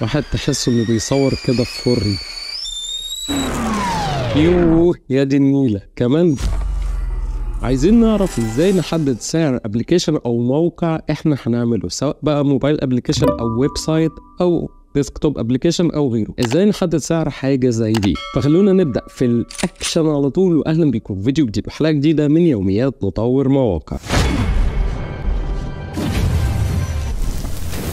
واحد تحس انه بيصور كده في فرن يوه يا دي النيله كمان عايزين نعرف ازاي نحدد سعر ابلكيشن او موقع احنا هنعمله سواء بقى موبايل ابلكيشن او ويب سايت او ديسكتوب ابلكيشن او غيره ازاي نحدد سعر حاجه زي دي فخلونا نبدا في الاكشن على طول واهلا بيكم في فيديو جديد وحلقه جديده من يوميات مطور مواقع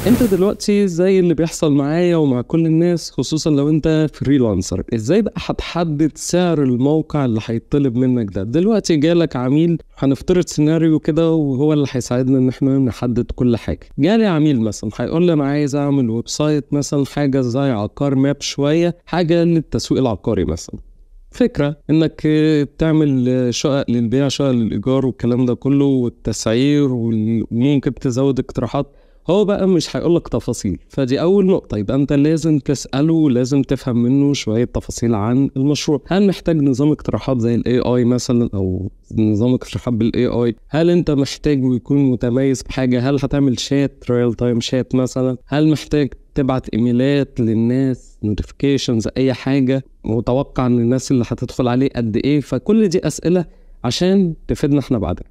انت دلوقتي زي اللي بيحصل معايا ومع كل الناس خصوصا لو انت فريلانسر ازاي بقى هتحدد سعر الموقع اللي هيطلب منك ده دلوقتي جالك عميل هنفترض سيناريو كده وهو اللي هيساعدنا ان احنا نحدد كل حاجه جالي عميل مثلا هيقول لي انا عايز اعمل ويب سايت مثلا حاجه زي عقار ماب شويه حاجه للتسويق العقاري مثلا فكره انك تعمل شقق للبيع شقق للايجار والكلام ده كله والتسعير وممكن تزود اقتراحات هو بقى مش هيقول لك تفاصيل فدي اول نقطه يبقى انت لازم تساله لازم تفهم منه شويه تفاصيل عن المشروع هل محتاج نظام اقتراحات زي الاي اي مثلا او نظام اقتراحات بالاي اي هل انت محتاج يكون متميز بحاجه هل هتعمل شات ريال تايم شات مثلا هل محتاج تبعت ايميلات للناس نوتيفيكيشنز اي حاجه متوقع ان الناس اللي هتدخل عليه قد ايه فكل دي اسئله عشان تفيدنا احنا بعدين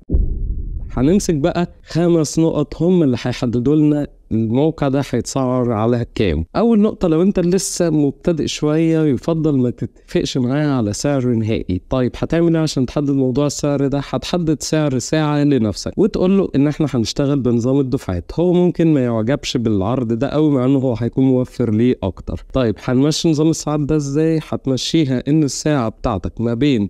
هنمسك بقى خمس نقط هم اللي هيحددوا لنا الموقع ده هيتسعر على كام اول نقطه لو انت لسه مبتدئ شويه يفضل ما تتفقش معاه على سعر نهائي طيب هتعمل ايه عشان تحدد موضوع السعر ده هتحدد سعر ساعه لنفسك وتقول له ان احنا هنشتغل بنظام الدفعات هو ممكن ما يعجبش بالعرض ده قوي مع انه هو هيكون موفر ليه اكتر طيب هنمشي نظام الساعات ده ازاي هتمشيها ان الساعه بتاعتك ما بين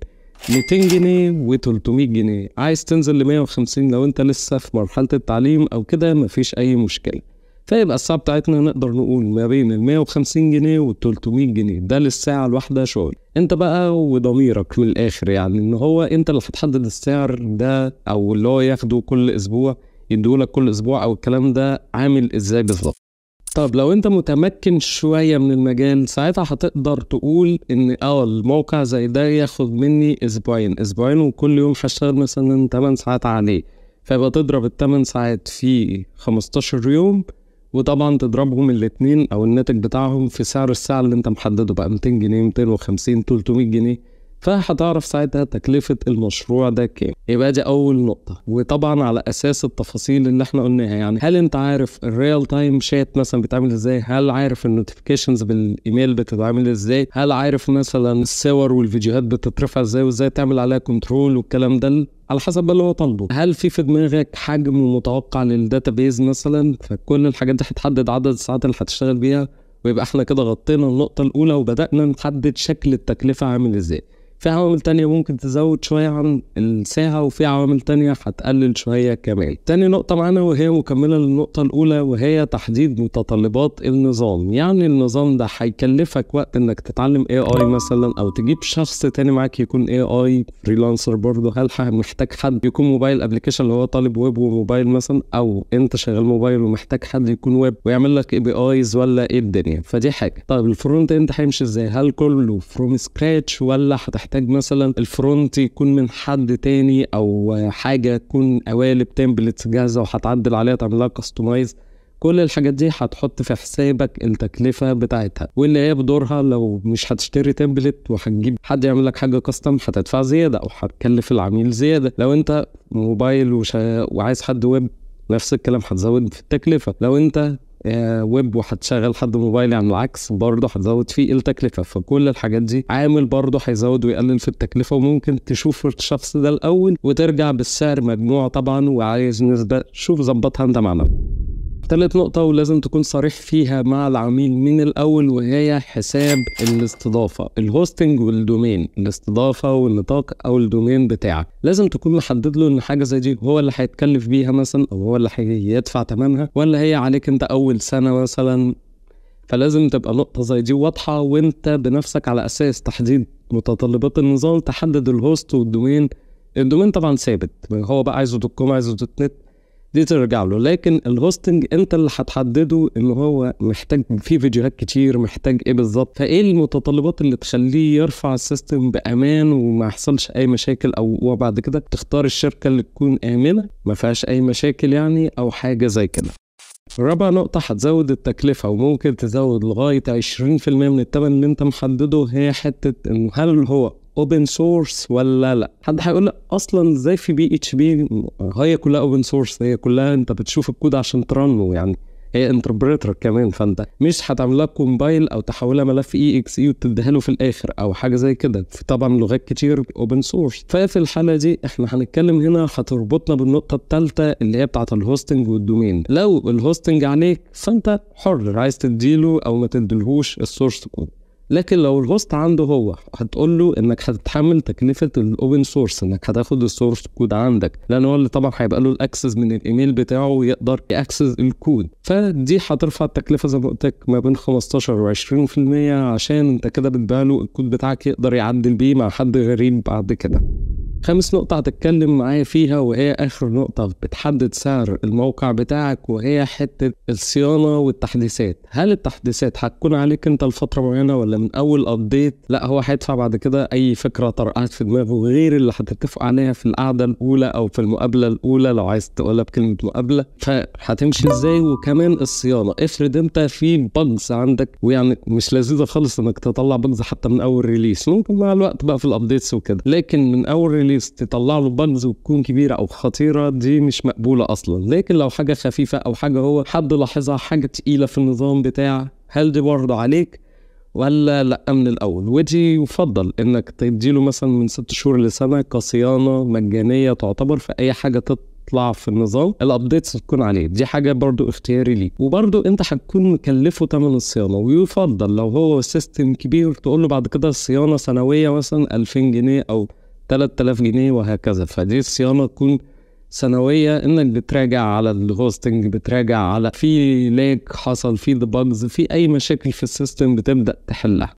200 جنيه و300 جنيه عايز تنزل ل 150 لو انت لسه في مرحله التعليم او كده مفيش اي مشكله فيبقى الساعه بتاعتنا نقدر نقول ما بين ال 150 جنيه وال 300 جنيه ده للساعه الواحده شغل انت بقى وضميرك من الاخر يعني ان هو انت اللي هتحدد السعر ده او اللي هو ياخده كل اسبوع يدولك كل اسبوع او الكلام ده عامل ازاي بالظبط طب لو انت متمكن شويه من المجال ساعتها هتقدر تقول ان اه الموقع زي ده ياخد مني اسبوعين اسبوعين وكل يوم هشتغل مثلا 8 ساعات عليه فيبقى تضرب الثمان ساعات في 15 يوم وطبعا تضربهم الاتنين او الناتج بتاعهم في سعر الساعه اللي انت محدده بقى 200 جنيه 250 300 جنيه فهتعرف ساعتها تكلفة المشروع ده كام يبقى دي أول نقطة وطبعا على أساس التفاصيل اللي احنا قلناها يعني هل أنت عارف الريال تايم شات مثلا بتعمل إزاي هل عارف النوتيفيكيشنز بالإيميل بتتعمل إزاي هل عارف مثلا الصور والفيديوهات بتترفع إزاي وإزاي تعمل عليها كنترول والكلام ده على حسب اللي هو طالبه هل في في دماغك حجم متوقع للداتا بيز مثلا فكل الحاجات دي هتحدد عدد الساعات اللي هتشتغل بيها ويبقى احنا كده غطينا النقطة الأولى وبدأنا نحدد شكل التكلفة عامل ازاي في عوامل تانية ممكن تزود شوية عن الساعة وفي عوامل تانية هتقلل شوية كمان تاني نقطة معانا وهي مكملة للنقطة الأولى وهي تحديد متطلبات النظام يعني النظام ده هيكلفك وقت إنك تتعلم اي اي مثلا أو تجيب شخص تاني معاك يكون اي اي فريلانسر برضه هل محتاج حد يكون موبايل ابلكيشن اللي هو طالب ويب وموبايل مثلا أو أنت شغال موبايل ومحتاج حد يكون ويب ويعمل لك اي بي ايز ولا ايه الدنيا فدي حاجة طيب الفرونت انت هيمشي ازاي هل كله فروم سكراتش ولا هتحتاج محتاج مثلا الفرونت يكون من حد تاني او حاجه تكون قوالب تمبلتس جاهزه وهتعدل عليها تعمل لها كاستمايز كل الحاجات دي هتحط في حسابك التكلفة بتاعتها واللي هي بدورها لو مش هتشتري تمبلت وهتجيب حد يعمل لك حاجة كاستم هتدفع زيادة أو هتكلف العميل زيادة لو أنت موبايل وش... وعايز حد ويب نفس الكلام هتزود في التكلفة لو أنت آه، ويب وهتشغل حد موبايلي عن العكس برضه هتزود فيه التكلفه فكل الحاجات دي عامل برضه هيزود ويقلل في التكلفه وممكن تشوف الشخص ده الاول وترجع بالسعر مجموع طبعا وعايز نسبه شوف ظبطها انت مع نفسك تالت نقطة ولازم تكون صريح فيها مع العميل من الأول وهي حساب الاستضافة الهوستنج والدومين الاستضافة والنطاق أو الدومين بتاعك لازم تكون محدد له إن حاجة زي دي هو اللي هيتكلف بيها مثلا أو هو اللي هيدفع تمنها ولا هي عليك أنت أول سنة مثلا فلازم تبقى نقطة زي دي واضحة وأنت بنفسك على أساس تحديد متطلبات النظام تحدد الهوست والدومين الدومين طبعا ثابت هو بقى عايزه دوت كوم عايزه دوت نت دي ترجع له لكن الهوستنج انت اللي هتحدده ان هو محتاج فيه فيديوهات كتير محتاج ايه بالظبط فايه المتطلبات اللي تخليه يرفع السيستم بامان وما يحصلش اي مشاكل او وبعد كده تختار الشركه اللي تكون امنه ما فيهاش اي مشاكل يعني او حاجه زي كده رابع نقطة هتزود التكلفة وممكن تزود لغاية 20% من التمن اللي انت محدده هي حتة انه هل هو اوبن سورس ولا لا حد هيقول لك اصلا ازاي في بي اتش بي هي كلها اوبن سورس هي كلها انت بتشوف الكود عشان ترنه يعني هي انتربريتر كمان فانت مش هتعمل لها كومبايل او تحولها ملف اي اكس اي وتديها له في الاخر او حاجه زي كده في طبعا لغات كتير اوبن سورس ففي الحاله دي احنا هنتكلم هنا هتربطنا بالنقطه الثالثه اللي هي بتاعت الهوستنج والدومين لو الهوستنج عليك فانت حر عايز تديله او ما تديلهوش السورس كود لكن لو الهوست عنده هو هتقول له انك هتتحمل تكلفه الاوبن سورس انك هتاخد السورس كود عندك لان هو اللي طبعا هيبقى له الاكسس من الايميل بتاعه ويقدر ياكسس الكود فدي هترفع التكلفه زي ما قلت لك ما بين 15 و20% عشان انت كده بتبيع له الكود بتاعك يقدر يعدل بيه مع حد غريب بعد كده خامس نقطة هتتكلم معايا فيها وهي آخر نقطة بتحدد سعر الموقع بتاعك وهي حتة الصيانة والتحديثات هل التحديثات هتكون عليك أنت لفترة معينة ولا من أول أبديت لا هو هيدفع بعد كده أي فكرة طرقعت في دماغه غير اللي هتتفقوا عليها في القعدة الأولى أو في المقابلة الأولى لو عايز تقولها بكلمة مقابلة فهتمشي إزاي وكمان الصيانة افرض أنت في بجز عندك ويعني مش لذيذة خالص إنك تطلع بجز حتى من أول ريليس ممكن مع الوقت بقى في الأبديتس وكده لكن من أول بوليس تطلع له بانز وتكون كبيره او خطيره دي مش مقبوله اصلا لكن لو حاجه خفيفه او حاجه هو حد لاحظها حاجه تقيله في النظام بتاع هل دي برضه عليك ولا لا من الاول ودي يفضل انك تديله مثلا من ست شهور لسنه كصيانه مجانيه تعتبر في اي حاجه تطلع في النظام الابديتس تكون عليه دي حاجه برضو اختياري ليك وبرضو انت هتكون مكلفه ثمن الصيانه ويفضل لو هو سيستم كبير تقول له بعد كده الصيانه سنويه مثلا 2000 جنيه او 3000 جنيه وهكذا فدي الصيانه تكون سنويه انك بتراجع على الهوستنج بتراجع على في لاج حصل في ديبجز في اي مشاكل في السيستم بتبدا تحلها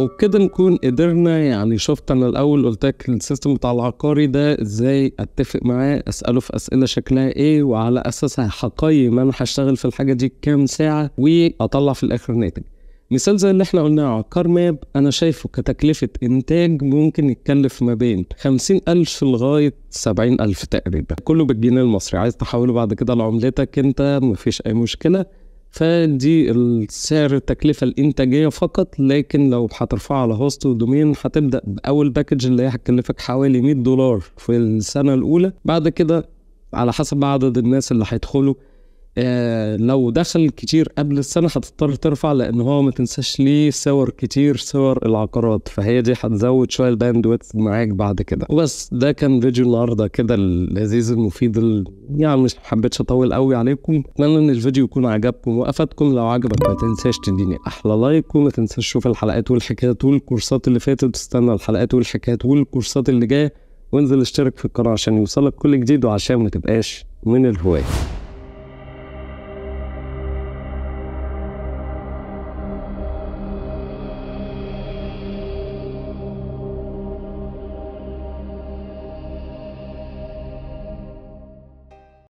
وبكده نكون قدرنا يعني شفت انا الاول قلت لك السيستم بتاع العقاري ده ازاي اتفق معاه اساله في اسئله شكلها ايه وعلى اساسها هقيم انا هشتغل في الحاجه دي كام ساعه واطلع في الاخر ناتج مثال زي اللي احنا قلناه عقار ماب انا شايفه كتكلفة انتاج ممكن يتكلف ما بين 50000 لغاية 70000 تقريبا كله بالجنيه المصري عايز تحوله بعد كده لعملتك انت مفيش اي مشكلة فدي السعر التكلفة الإنتاجية فقط لكن لو هترفعه على هوست ودومين هتبدأ بأول باكج اللي هي هتكلفك حوالي 100 دولار في السنة الأولى بعد كده على حسب عدد الناس اللي هيدخلوا آه لو دخل كتير قبل السنة هتضطر ترفع لأن هو ما تنساش ليه صور كتير صور العقارات فهي دي هتزود شوية الباند معاك بعد كده وبس ده كان فيديو النهاردة كده اللذيذ المفيد يعني مش حبيتش أطول قوي عليكم أتمنى إن الفيديو يكون عجبكم وأفادكم لو عجبك ما تنساش تديني أحلى لايك وما تنساش تشوف الحلقات والحكايات والكورسات اللي فاتت تستنى الحلقات والحكايات والكورسات اللي جاية وانزل اشترك في القناة عشان يوصلك كل جديد وعشان ما تبقاش من الهواية